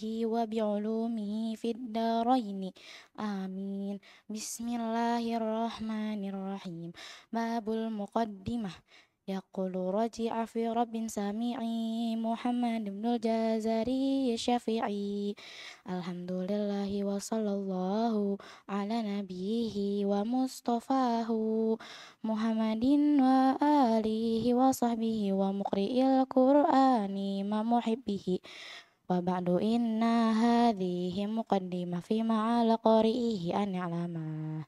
Hiwab yaulumi fidda rohini amin bismillahirrahmanirrahim mabul mokod dima ya kolo roji afi robbinsami ai mohamadim nojazari ya alhamdulillahi wasalallah hu alana bihi wa mustafa hu wa alihi wasabihi wa mukri ilakur ani mamohai Babakdu inna hadi hemu kandi mafi mala kori ihi ane alama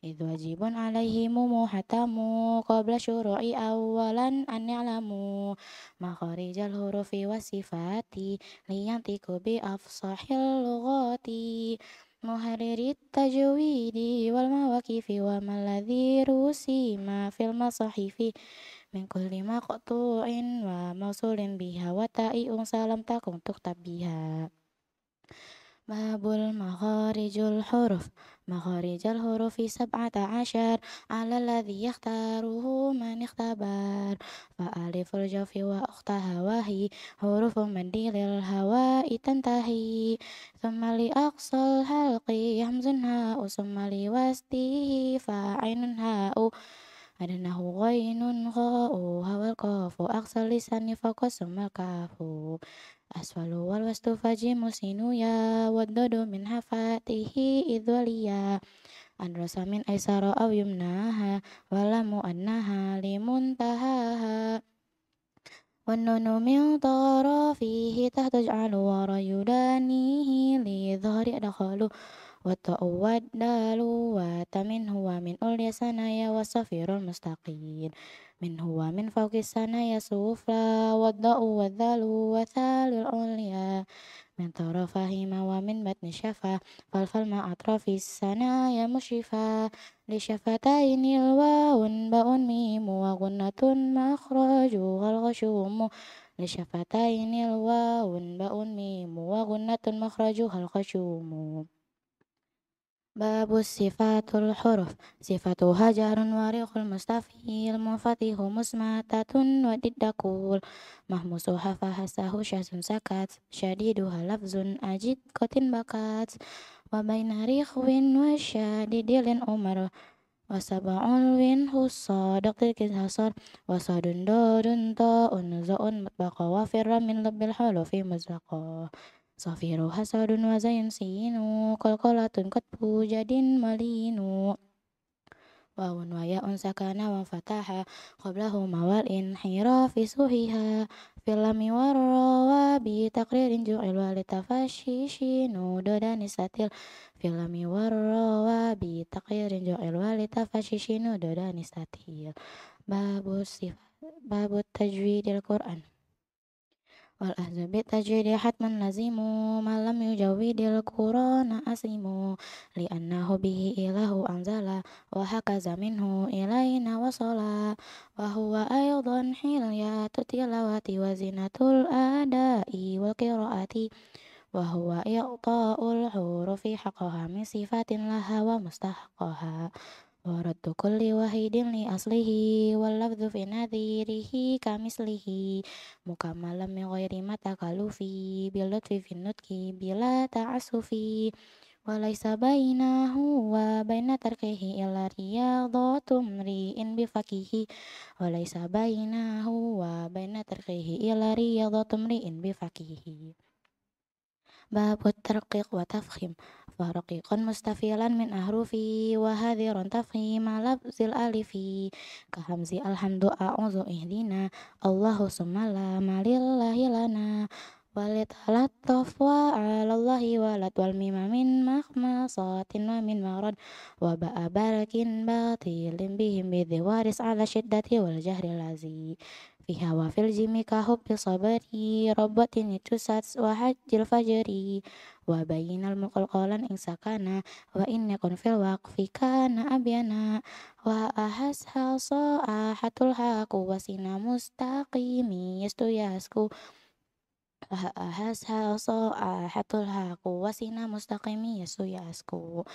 ituaji bon alahi mu muhatamu kobra suroi awalan an alamu maka rijal huruf iwa sifati liyang tiko be of sahel logo ti muharirit tajowi di walma wakifi wa maladi rusi ma filma sahifi min kulli ma qatu'in wa mausulin biha wa ta'i'un salam takung tuktab biha Babul makharijul huruf Makharijul hurufi sab'ata asyar Ala ladhi yakhtaruhu man ikhtabar Fa aliful jawfi wa ukhtaha Hurufu mandilil hawa itantahi Thumma li aqsal halqi yamzun ha'u Thumma li wasdihi fa'ainun ha'u أنه غين غاء هو القاف أقصى اللسان فوق ثم الكاف أسفل والوسط فجيم سين والدود والضد من حفاته إذ وليا أن من أيسر أو يمناها ولم أنها لمنتهاها والنون من طرفه تحت اجعل ورى يدانيه لظهر دخلوا من هو من ومن سنايا الثنايا والصفير من هو من فوق الثنايا السفلى والضاء والذلو وثال العليا من طرفهما ومن متن الشفا فالفل مع أطراف الثنايا مشرفا لشفتين الواو باء ميم وغنة مخرجها الغشوم لشفتين الواو باء ميم وغنة مخرجها الغشوم باب الصفات الحروف صفات هجر وريخ المستفي المنفتح مسماتة وضد كول حفا فهسه شاس سكت شديدها لفظ أجد قط بكات وبين ريخ وشديد لن أمر وسبع منه الصادق كذا صار وصاد دود طاء زاء مطبق وفر من لب الحلو في Safiru hasadun wa zayun sinu Kolkolatun kotbu jadin malinu Wawun wa ya'un sakana wa fataha Qablahu mawal hira fi suhiha Filami warrawa bi takririn ju'il walitafashi shinu Dodani satil Filami warrawa bi takririn ju'il walitafashi shinu Dodani satil Babu sifat Babu tajwidil Qur'an wal ahzabi tajri hatman lazimu malam yujawidil qurana asimu li annahu bihi ilahu anzala wa hakaza minhu ilaina wasala wa huwa aydan hilyatu tilawati wa zinatul adai wal qiraati وهو إعطاء الحروف حقها من صفات لها ومستحقها Warad kulli wahidin li aslihi wal lafdhu fi nadhirihi kamislihi malam min ghairi matakalufi bil lutfi fi nutki bila asufi walaysa bainahu wa baina tarkihi illa riyadhatum ri'in bifakihi walaysa bainahu wa baina tarkihi illa riyadhatum ri'in bifakihi باب الترقيق وتفخيم فرقيق مستفيلا من أحرفه وهذر تفخيم لفظ الألف كهمز الحمد أعوذ إهدنا الله ثم لا ما لله لنا ولتلطف وعلى الله ولد والميم من مخمصات ومن مرض وباء برك باطل بهم بذي على الشدة والجهر العزي biha wa fil jimi ka hubbi sabari rabbatin itu sats wa hajjil fajri wa bayinal muqalqalan ing sakana wa inna kun fil waqfi kana abyana wa ahas hasa ahatul haku wa sina mustaqimi yastu yasku ahas hasa ahatul haku wa sina mustaqimi yastu yasku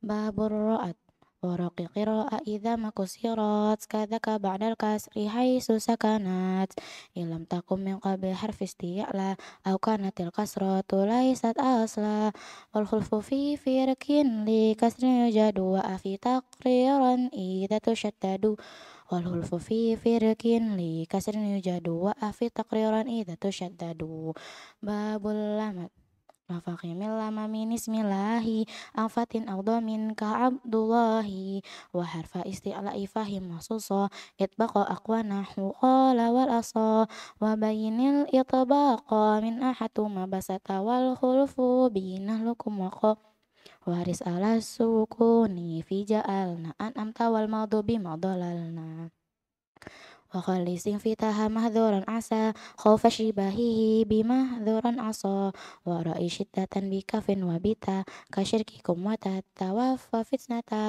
babur ra'at ورق قراءة إذا ما كسرت كذاك بعد الكسر حيث سكنت إن لم تقم من قبل حرف استيعلا أو كانت الكسرة ليست أصلا والخلف في فرك لكسر يجد وأفي تقريرا إذا تشتد والخلف في فرك لكسر يجد وأفي تقريرا إذا تشدد باب اللمت Nafaqi maminis milahi, min ismillahi Afatin awda ka abdullahi Wa harfa isti'la'i fahim masusa akwa akwana huqala wal aso Wa bayinil bako min ahatuma basata Wal khulfu lukum waqa Waris ala sukuni fija'alna An'amta wal maudu bimadhalalna Wah kali sing fitah mah asa, kau versi bahihi bima doran aso, wa roishit datan bi kafen wabita, kasirki komatata wa fitnata nata,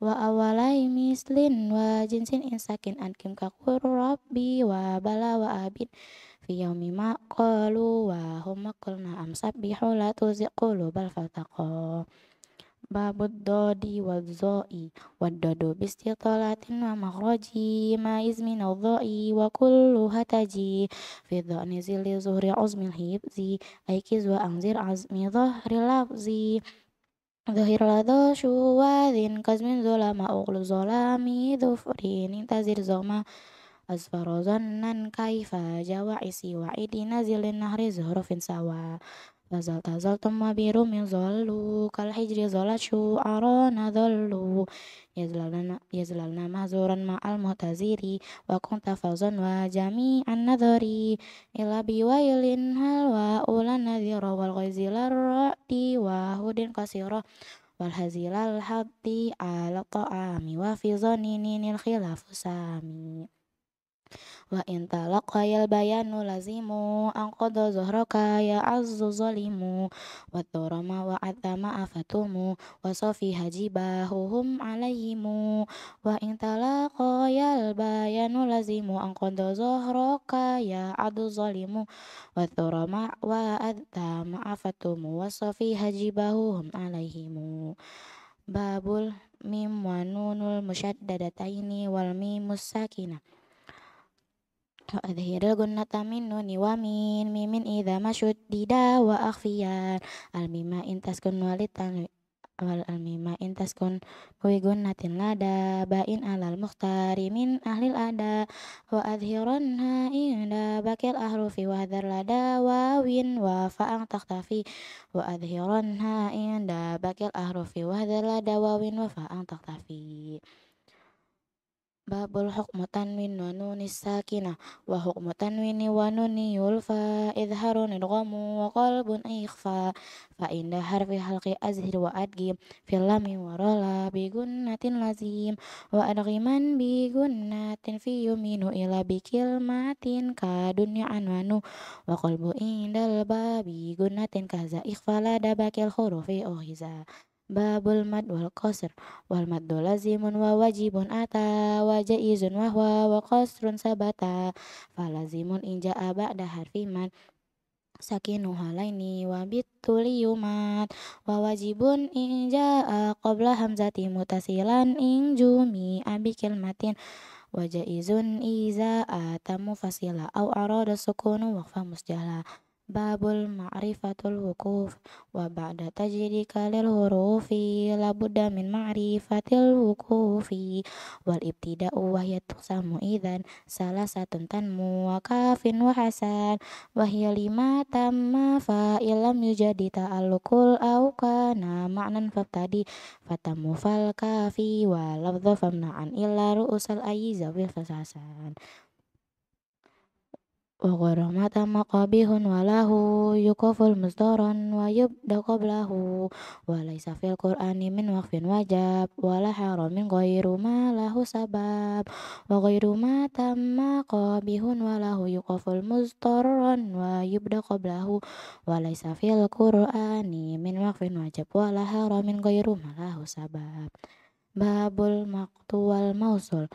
wa awalai mislin, wa jinsin insakin ankim kakur Robby, wa balaw wa abit, via mimak kalu, wa homakul na am sabihola tuzekulu balfata ko. باب الضاد والظاء والضاد باستطالة ومخرج ما إز من الضاء وكلها تجي في الضأن زل ظهر عزم الحفظ أيكز وأنزر عزم ظهر اللفظ ظهر لدى شواذ كزم ظلم أغل ظلام ظفر انتظر زما أصبر ظنا كيف جواعس وعيد نزل النهر زهر سوا Nazal tazal tamma bi rum ya zallu kal hijri zalashu arana zallu ya zalalna ya zalalna al mutaziri wa kunta fazan wa jami an nadhari ila bi wailin hal wa ulana dhira wal ghazil arati wa hudin kasira wal hazilal hadi ala taami wa fi zanini nil khilafu sami wa intalak talaqayal bayanu lazimu anqadha zahraka ya azzu zolimu, wa turama wa atama afatumu wa safi hajibahuhum alaihimu wa intalak talaqayal bayanu lazimu anqadha zahraka ya adu zolimu, wa turama wa atama afatumu wa safi hajibahuhum alaihimu babul mim wa nunul musyaddadataini wal mimus sakinah wamin mimin ida ومن dida wa ما Al-mima المما إن تسكن ولتنوي wal almima intaskun wi natin lada bain alal mukhtari min ahlil ada wa ha inda bakil ahrufi wa hadhar lada wawin wa fa'ang taktafi wa adhiranha inda bakil ahrufi wa hadhar lada wawin wa fa'ang taktafi Babul hukmu tanwin wa nunis sakina wa hukmu tanwini wa nuni yulfa idharun idghamu wa qalbun ikhfa fa inda harfi halqi azhir wa adgim fil lami wa rola bi lazim wa adgiman bi gunnatin fi yuminu ila bi kilmatin ka dunya anwanu wa qalbu indal babi gunnatin kaza ikhfa ladabakil dabakil hurufi uhiza babul mad wal qasr wal mad lazimun wa wajibun ata wa jaizun wa huwa wa qasrun sabata falazimun inja ba'da harfi man sakinu halaini wa yumat wa wajibun inja qabla hamzati mutasilan injumi abi kalimatin wa jaizun iza atamu fasila au arada sukunu fa musjala Babul ma'rifatul wukuf Wa ba'da tajrika lil hurufi budda min ma'rifatil wukufi Wal ibtida'u wahya tuqsamu idzan Salah satun tanmu wa kafin wa hasan lima tamma fa fa'ilam yujadi ta'alluqul au kana Ma'nan tadi fatamu fal kafi Wa lafdhu famna'an illa ru'usal ayiza wil fasasan wa gharamata maqabihun wa lahu yukuful mustaran wa yubda qablahu wa laysa fil qur'ani min waqfin wajib wa la lahu sabab wa ghairu ma tammaqabihun wa lahu yukuful mustaran wa yubda qablahu wa laysa fil qur'ani min waqfin wajib wa la lahu sabab babul maqtu mausol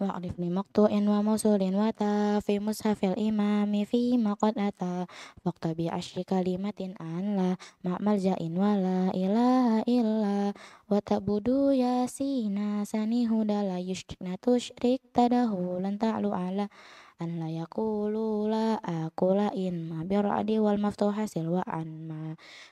wa'rif li maqtu'in wa mausulin wa ta fi mushafil imami fi maqad ata waqta bi asyri kalimatin an la ma'mal ja'in wa la ilaha illa wa ta'budu yasina sani hudala yushkina tushrik tadahu lanta'lu ala an la yakulu la akula in ma bi'ra'di wal hasil wa an ma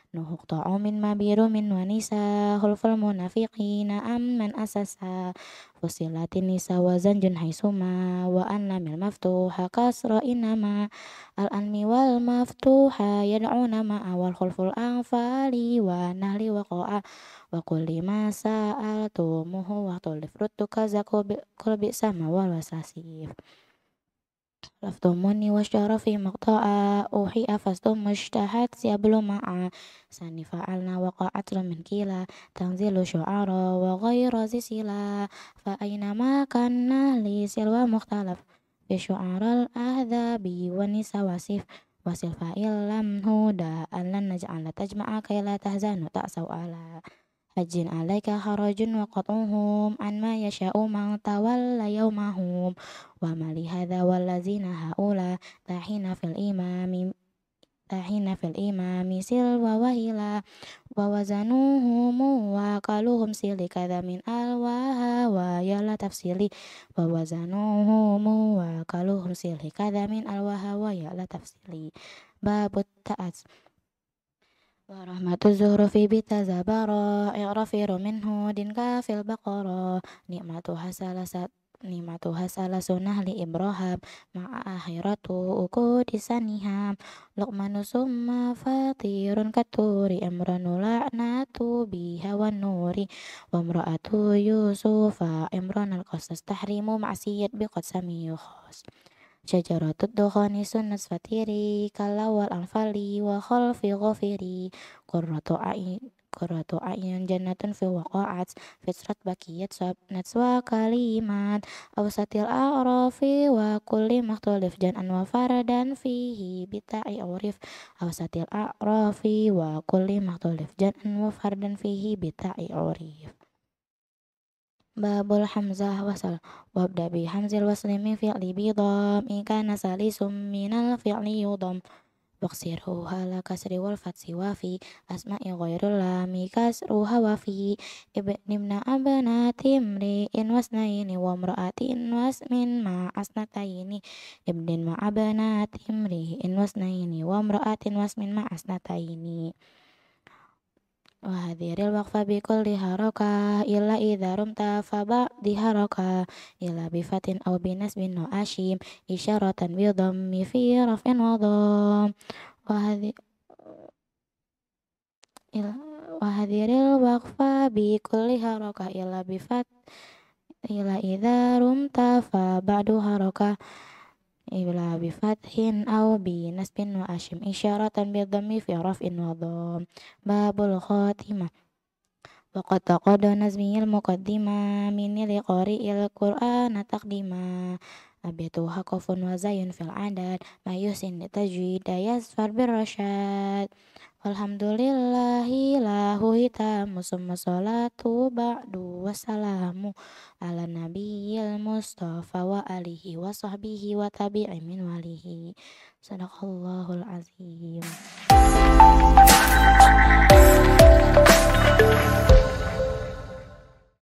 nuhukto omin mabiru min wanisa hulful munafiqina amman asasa fosilatinisa wazan jun haisuma wa anlamil maftu, kasro inama al anmi wal maftuha yad'u nama awal hulful anfali wa nahli wa qo'a wa kulli masa'al tumuhu wa tulifrut tukazaku kulbi sama wal wasasif رفض مني مقطع أوحي فاصدم اجتهدت سبل معا سن فعلنا وقعت من كلا تنزل شعارا وغير ذي سلا فأينما كان لي سلوى مختلف في شعار الأهذاب والنساء وصف وصل فإن لم هدى أن لن نجعل كي لا تهزن تأسوا على حج عليك حرج وقطعهم عن ما يشاء من تولى يومهم وما لهذا والذين هؤلاء داحين في الإمام حين في الإمام سر ووهلا ووزنوهم وقالوهم سيل كذا من ألواها ويلا تفصيلي ووزنوهم وقالوهم سيل كذا من ألواها ويلا تفصيلي باب التأس ورحمة الزهر في بيت زبرا اغرفر منه دنك في البقرة نعمتها Nima nikmatuha salah sunnah li Ibrahim ma'akhiratu uku disaniham Luqmanu summa fatirun katuri Imranu la'natu biha wa nuri Wa mra'atu Yusufa Imran al-qasas tahrimu ma'asiyat biqad samiyukhas Syajaratud dukhani sunnat fatiri kalawal anfali wa khalfi ghafiri qurratu a'in qurratu a'yun jannatun fi waqa'at fitrat bakiyat sabnat wa kalimat awsatil a'rafi wa kulli makhtulif jan wa faradan fihi bita'i awrif awsatil a'rafi wa kulli makhtulif jan wa faradan fihi bita'i awrif babul hamzah wasal wabda bi hamzil waslimi fi'li bidom ika nasali summinal fi'li yudom waksirhu hala kasri wal fatsi wafi asma'i ghairul lami kasru hawafi ibnimna abna timri in wasnaini wa mra'atin wasmin ma asnataini ibnin ma abna timri in wasnaini wa mra'atin wasmin ma asnataini Wahadhiril waqfa kulli haraka illa idza rumta faba diharaka illa bifatin aw binas bin wa ashim isyaratan bi dhammi fi raf'in wa dham wahadhiril waqfa kulli haraka illa bifat illa idza rumta fa ba'du haraka ila bi aw bi nasbin wa ashim isyaratan bi dhammi fi raf'in wa dhamm babul khatimah Waqad taqadu nazmiyil muqaddima minil il qari'il natak dima abiatu hakofun wa zayun fil adad mayusin li tajwid dayas farbir rasyad walhamdulillahi lahu hitamu summa salatu ba'du wassalamu ala nabiyil mustafa wa alihi wa sahbihi wa tabi'i min walihi sadaqallahul azim